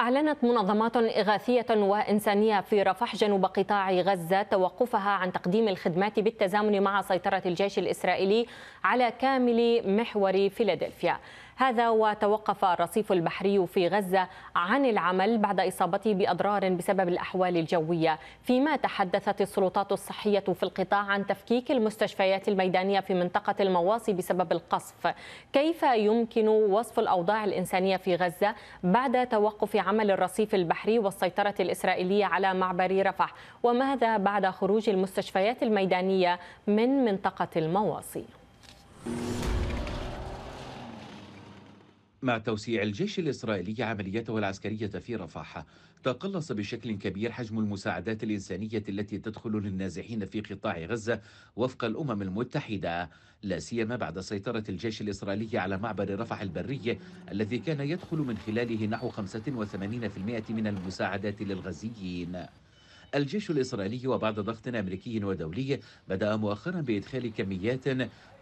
أعلنت منظمات إغاثية وإنسانية في رفح جنوب قطاع غزة توقفها عن تقديم الخدمات بالتزامن مع سيطرة الجيش الإسرائيلي على كامل محور فيلادلفيا هذا وتوقف الرصيف البحري في غزة عن العمل بعد إصابته بأضرار بسبب الأحوال الجوية فيما تحدثت السلطات الصحية في القطاع عن تفكيك المستشفيات الميدانية في منطقة المواصي بسبب القصف كيف يمكن وصف الأوضاع الإنسانية في غزة بعد توقف عمل الرصيف البحري والسيطرة الإسرائيلية على معبر رفح وماذا بعد خروج المستشفيات الميدانية من منطقة المواصي مع توسيع الجيش الإسرائيلي عملياته العسكرية في رفح تقلص بشكل كبير حجم المساعدات الإنسانية التي تدخل للنازحين في قطاع غزة وفق الأمم المتحدة لا سيما بعد سيطرة الجيش الإسرائيلي على معبر رفح البري الذي كان يدخل من خلاله نحو 85% من المساعدات للغزيين الجيش الإسرائيلي وبعد ضغط أمريكي ودولي بدأ مؤخرا بإدخال كميات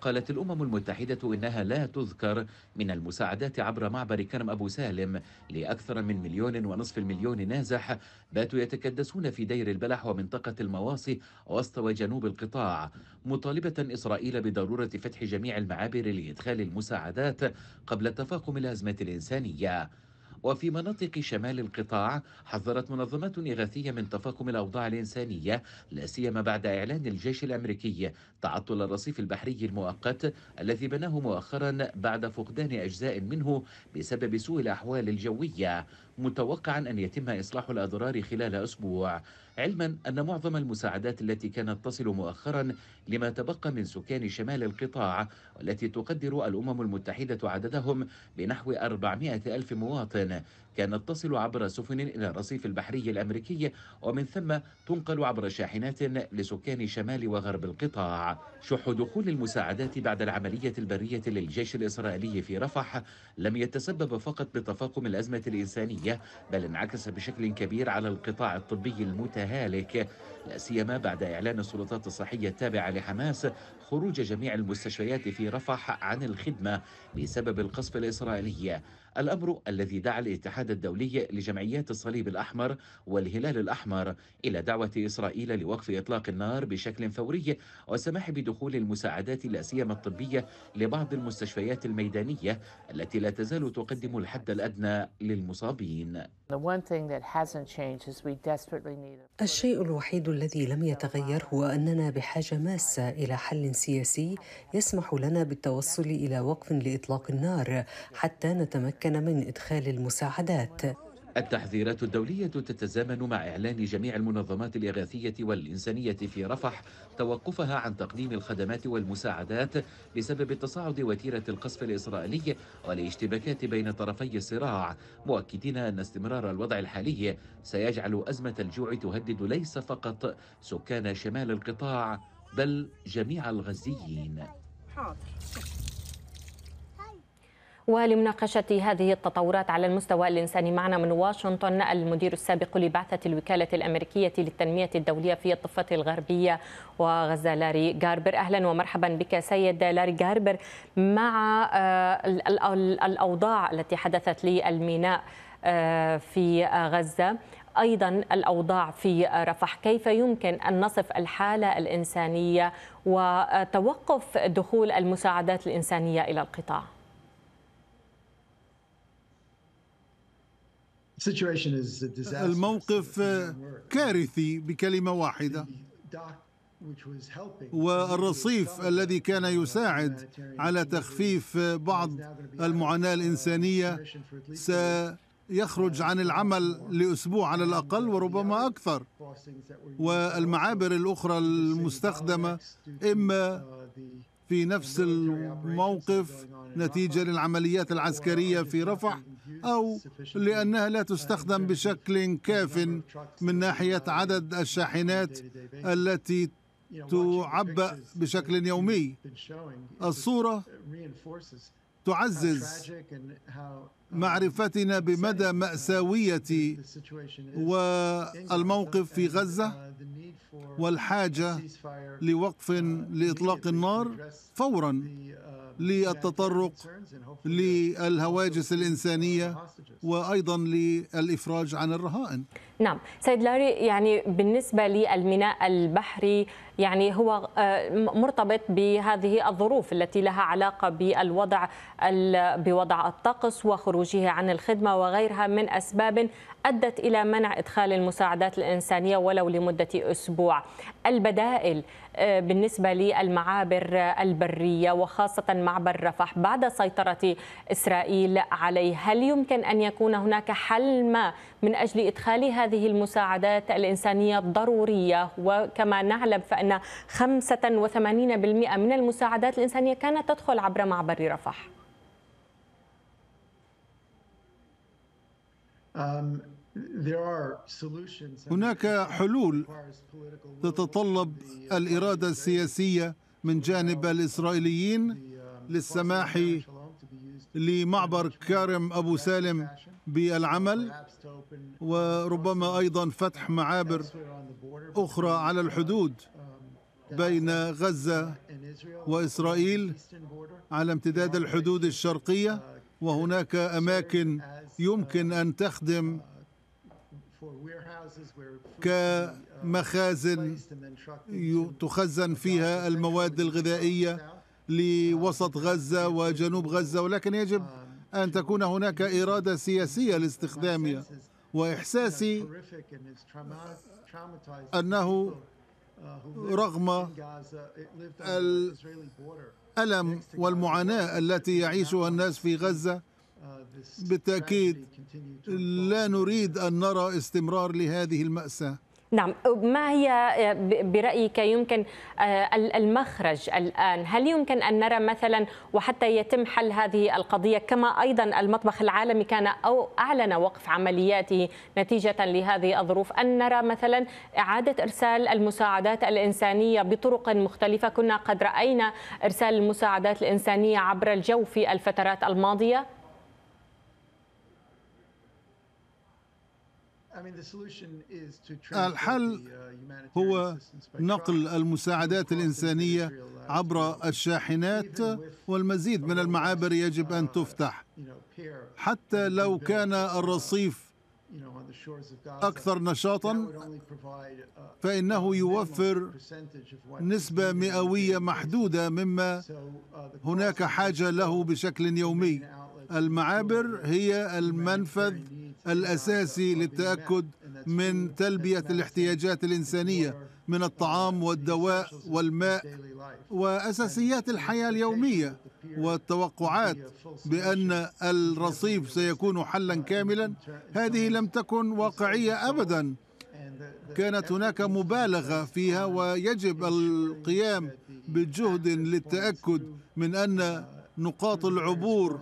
قالت الأمم المتحدة إنها لا تذكر من المساعدات عبر معبر كرم أبو سالم لأكثر من مليون ونصف المليون نازح باتوا يتكدسون في دير البلح ومنطقة المواصي وسط وجنوب القطاع مطالبة إسرائيل بضرورة فتح جميع المعابر لإدخال المساعدات قبل تفاقم الأزمة الإنسانية وفي مناطق شمال القطاع حذرت منظمات إغاثية من تفاقم الأوضاع الإنسانية لا سيما بعد إعلان الجيش الأمريكي تعطل الرصيف البحري المؤقت الذي بناه مؤخرا بعد فقدان أجزاء منه بسبب سوء الأحوال الجوية متوقعا أن يتم إصلاح الأضرار خلال أسبوع علما أن معظم المساعدات التي كانت تصل مؤخرا لما تبقى من سكان شمال القطاع والتي تقدر الأمم المتحدة عددهم بنحو 400 ألف مواطن كانت تصل عبر سفن إلى الرصيف البحري الأمريكي ومن ثم تنقل عبر شاحنات لسكان شمال وغرب القطاع شح دخول المساعدات بعد العملية البرية للجيش الإسرائيلي في رفح لم يتسبب فقط بتفاقم الأزمة الإنسانية الصحية بل انعكس بشكل كبير على القطاع الطبي المتهالك لا سيما بعد إعلان السلطات الصحية التابعة لحماس خروج جميع المستشفيات في رفح عن الخدمة بسبب القصف الإسرائيلي الأمر الذي دعا الاتحاد الدولي لجمعيات الصليب الأحمر والهلال الأحمر إلى دعوة إسرائيل لوقف إطلاق النار بشكل فوري والسماح بدخول المساعدات لا سيما الطبية لبعض المستشفيات الميدانية التي لا تزال تقدم الحد الأدنى للمصابين الشيء الوحيد الذي لم يتغير هو أننا بحاجة ماسة إلى حل سياسي يسمح لنا بالتوصل إلى وقف لإطلاق النار حتى نتمكن من إدخال المساعدات التحذيرات الدولية تتزامن مع إعلان جميع المنظمات الإغاثية والإنسانية في رفح توقفها عن تقديم الخدمات والمساعدات بسبب تصاعد وتيرة القصف الإسرائيلي والاشتباكات بين طرفي الصراع مؤكدين أن استمرار الوضع الحالي سيجعل أزمة الجوع تهدد ليس فقط سكان شمال القطاع بل جميع الغزيين ولمناقشة هذه التطورات على المستوى الإنساني معنا من واشنطن المدير السابق لبعثة الوكالة الأمريكية للتنمية الدولية في الضفة الغربية وغزة لاري جاربر أهلا ومرحبا بك سيد لاري جاربر مع آه، الأوضاع التي حدثت للميناء آه، في آه، غزة أيضا الأوضاع في رفح كيف يمكن أن نصف الحالة الإنسانية وتوقف دخول المساعدات الإنسانية إلى القطاع الموقف كارثي بكلمة واحدة والرصيف الذي كان يساعد على تخفيف بعض المعاناة الإنسانية سيكون يخرج عن العمل لأسبوع على الأقل وربما أكثر والمعابر الأخرى المستخدمة إما في نفس الموقف نتيجة للعمليات العسكرية في رفح أو لأنها لا تستخدم بشكل كاف من ناحية عدد الشاحنات التي تعبأ بشكل يومي الصورة تعزز معرفتنا بمدى مأساوية والموقف في غزة والحاجة لوقف لإطلاق النار فورا للتطرق للهواجس الإنسانية وأيضا للإفراج عن الرهائن نعم سيد لاري يعني بالنسبة للميناء البحري يعني هو آه، مرتبط بهذه الظروف التي لها علاقة بالوضع بوضع الطقس وخروجه عن الخدمة وغيرها من أسباب أدت إلى منع إدخال المساعدات الإنسانية ولو لمدة أسبوع البدائل آه، بالنسبة للمعابر البرية وخاصة معبر رفح بعد سيطرة إسرائيل عليه هل يمكن أن يكون هناك حل ما من أجل إدخال هذه المساعدات الإنسانية الضرورية وكما نعلم فإن بأن 85% من المساعدات الإنسانية كانت تدخل عبر معبر رفح um, هناك حلول تتطلب الإرادة السياسية من جانب الإسرائيليين للسماح لمعبر كارم أبو سالم بالعمل وربما أيضا فتح معابر أخرى على الحدود بين غزة وإسرائيل على امتداد الحدود الشرقية وهناك أماكن يمكن أن تخدم كمخازن تخزن فيها المواد الغذائية لوسط غزة وجنوب غزة ولكن يجب أن تكون هناك إرادة سياسية لاستخدامها وإحساسي أنه رغم الألم والمعاناة التي يعيشها الناس في غزة بالتأكيد لا نريد أن نرى استمرار لهذه المأساة نعم ما هي برأيك يمكن آه، المخرج الآن هل يمكن أن نرى مثلا وحتى يتم حل هذه القضية كما أيضا المطبخ العالمي كان أو أعلن وقف عملياته نتيجة لهذه الظروف أن نرى مثلا إعادة إرسال المساعدات الإنسانية بطرق مختلفة كنا قد رأينا إرسال المساعدات الإنسانية عبر الجو في الفترات الماضية الحل uh, هو نقل المساعدات الإنسانية uh, عبر الشاحنات والمزيد من المعابر يجب أن uh, تفتح حتى لو كان الرصيف أكثر نشاطا فإنه يوفر نسبة مئوية محدودة مما هناك حاجة له بشكل يومي المعابر هي المنفذ الأساسي للتأكد من تلبية الاحتياجات الإنسانية من الطعام والدواء والماء وأساسيات الحياة اليومية والتوقعات بأن الرصيف سيكون حلا كاملا هذه لم تكن واقعية أبدا كانت هناك مبالغة فيها ويجب القيام بجهد للتأكد من أن نقاط العبور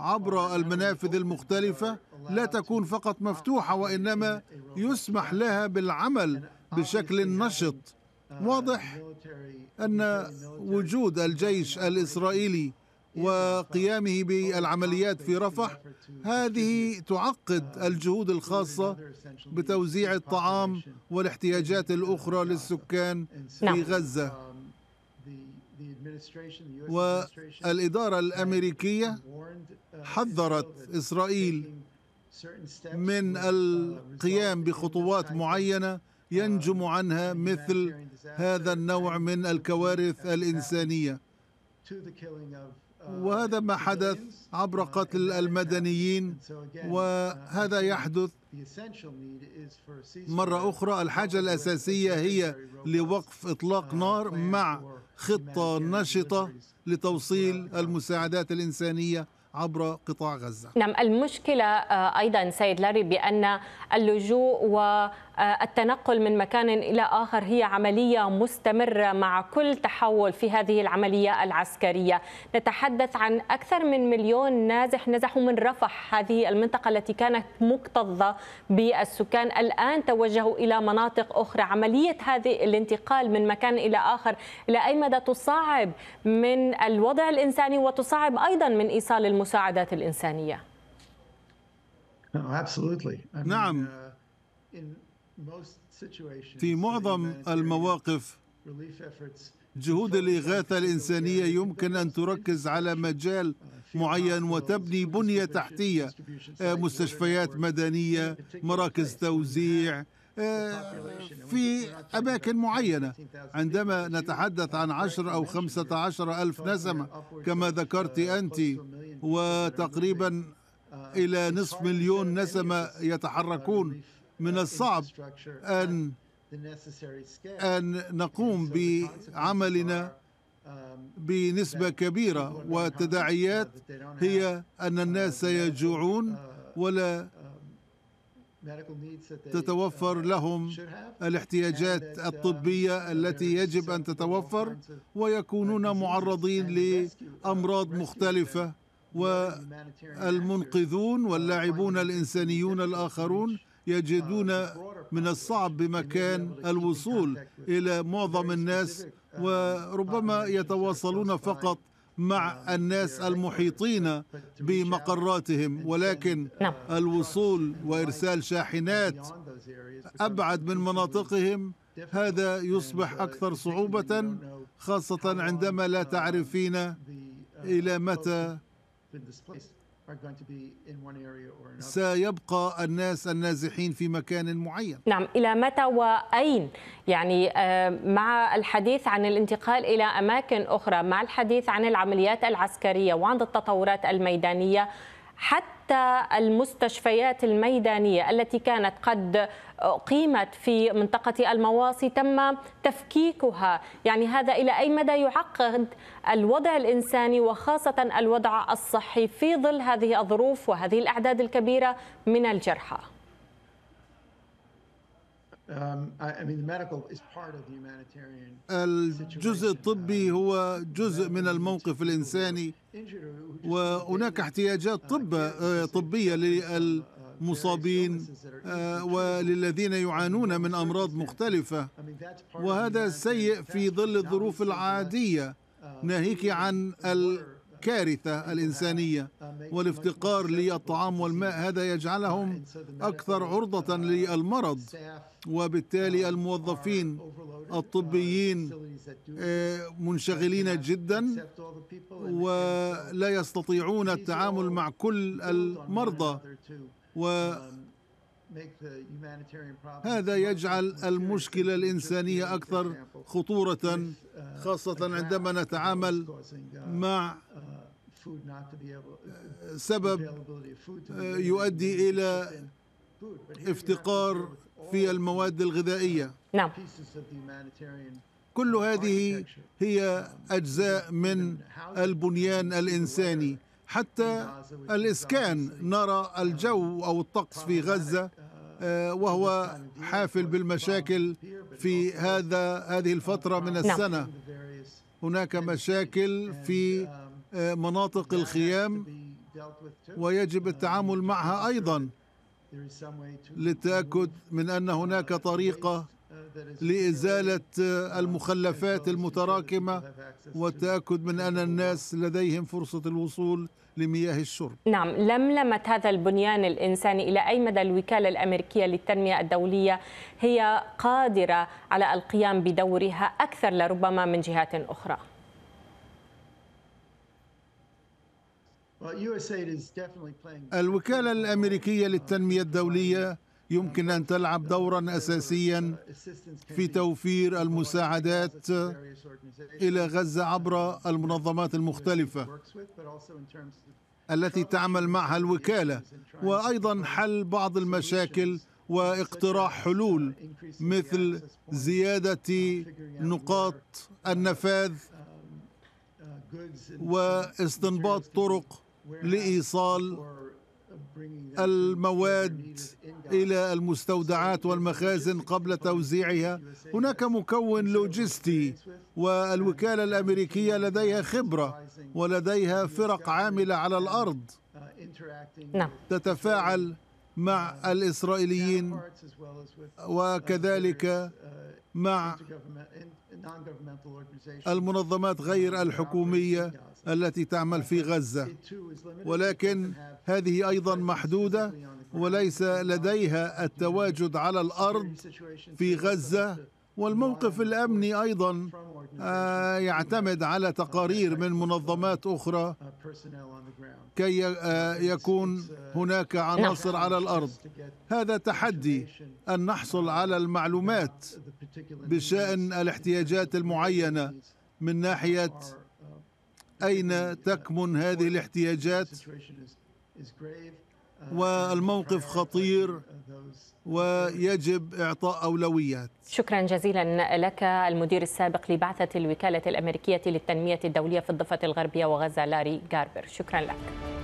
عبر المنافذ المختلفة لا تكون فقط مفتوحة وإنما يسمح لها بالعمل بشكل نشط واضح أن وجود الجيش الإسرائيلي وقيامه بالعمليات في رفح هذه تعقد الجهود الخاصة بتوزيع الطعام والاحتياجات الأخرى للسكان في نعم. غزة والإدارة الأمريكية حذرت اسرائيل من القيام بخطوات معينه ينجم عنها مثل هذا النوع من الكوارث الانسانيه وهذا ما حدث عبر قتل المدنيين وهذا يحدث مرة أخرى الحاجة الأساسية هي لوقف إطلاق نار مع خطة نشطة لتوصيل المساعدات الإنسانية عبر قطاع غزة نعم المشكلة آه، أيضا سيد لاري بأن اللجوء و آه، التنقل من مكان إلى آخر هي عملية مستمرة مع كل تحول في هذه العملية العسكرية نتحدث عن أكثر من مليون نازح نزحوا من رفح هذه المنطقة التي كانت مكتظة بالسكان الآن توجهوا إلى مناطق أخرى عملية هذه الانتقال من مكان إلى آخر إلى أي مدى تصعب من الوضع الإنساني وتصعب أيضا من إيصال المساعدات الإنسانية نعم uh, في معظم المواقف جهود الإغاثة الإنسانية يمكن أن تركز على مجال uh, معين وتبني بنية تحتية آه، مستشفيات مدنية مراكز توزيع آه، في أماكن معينة عندما نتحدث عن عشر أو خمسة عشر ألف نسمة كما ذكرت uh, أنت وتقريبا uh, إلى نصف مليون نسمة يتحركون من uh, الصعب أن أن نقوم بعملنا um, بنسبة كبيرة والتداعيات هي أن uh, الناس سيجوعون uh, ولا um, تتوفر لهم الاحتياجات الطبية التي يجب أن تتوفر ويكونون معرضين لأمراض مختلفة والمنقذون واللاعبون الإنسانيون الآخرون يجدون من الصعب بمكان الوصول إلى معظم الناس وربما يتواصلون فقط مع الناس المحيطين بمقراتهم ولكن نعم. الوصول وإرسال شاحنات أبعد من مناطقهم هذا يصبح أكثر صعوبة خاصة عندما لا تعرفين إلى متى سيبقى الناس النازحين في مكان معين نعم إلى متى وأين يعني آه، مع الحديث عن الانتقال إلى أماكن أخرى مع الحديث عن العمليات العسكرية وعن التطورات الميدانية حتى حتى المستشفيات الميدانية التي كانت قد أقيمت في منطقة المواصي تم تفكيكها يعني هذا إلى أي مدى يعقد الوضع الإنساني وخاصة الوضع الصحي في ظل هذه الظروف وهذه الأعداد الكبيرة من الجرحى Um, الجزء الطبي um, هو جزء من الموقف الإنساني وهناك uh, احتياجات طب آه، طبية للمصابين وللذين آه، آه، يعانون من أمراض مختلفة وهذا سيء في ظل الظروف العادية uh, ناهيك عن ال الكارثة الإنسانية والافتقار للطعام والماء هذا يجعلهم أكثر عرضة للمرض وبالتالي الموظفين الطبيين آه، منشغلين جدا ولا يستطيعون التعامل مع كل المرضى و هذا يجعل المشكلة الإنسانية أكثر خطورة خاصة عندما نتعامل مع Uh, uh, سبب uh, يؤدي إلى افتقار في المواد الغذائية نعم كل هذه هي um, أجزاء من البنيان الإنساني حتى الإسكان نرى um, الجو أو الطقس في غزة وهو حافل بالمشاكل في هذا هذه الفترة من السنة هناك مشاكل في مناطق الخيام ويجب um, التعامل معها ايضا للتاكد من ان هناك uh, طريقه uh, لازاله uh, المخلفات المتراكمه والتاكد من ان الناس لديهم فرصه الوصول لمياه الشرب نعم لملمت هذا البنيان الإنساني إلى أي مدى الوكالة الأمريكية للتنمية الدولية هي قادرة على القيام بدورها أكثر لربما من جهات أخرى الوكالة الأمريكية للتنمية الدولية يمكن أن تلعب دورا أساسيا uh, في توفير المساعدات إلى غزة عبر المنظمات المختلفة التي تعمل معها الوكالة وأيضا حل بعض المشاكل uh, واقتراح uh, حلول مثل زيادة نقاط النفاذ um, واستنباط طرق لايصال uh, المواد الى المستودعات والمخازن قبل توزيعها هناك مكون لوجستي والوكاله الامريكيه لديها خبره ولديها فرق عامله على الارض uh, نعم تتفاعل مع الإسرائيليين وكذلك مع المنظمات غير الحكومية التي تعمل في غزة ولكن هذه أيضا محدودة وليس لديها التواجد على الأرض في غزة والموقف الامني ايضا آه، يعتمد على تقارير من منظمات اخرى كي آه، يكون هناك عناصر على الارض هذا تحدي ان نحصل على المعلومات بشان الاحتياجات المعينه من ناحيه اين تكمن هذه الاحتياجات والموقف خطير ويجب إعطاء أولويات شكرا جزيلا لك المدير السابق لبعثة الوكالة الأمريكية للتنمية الدولية في الضفة الغربية وغزة لاري جاربر شكرا لك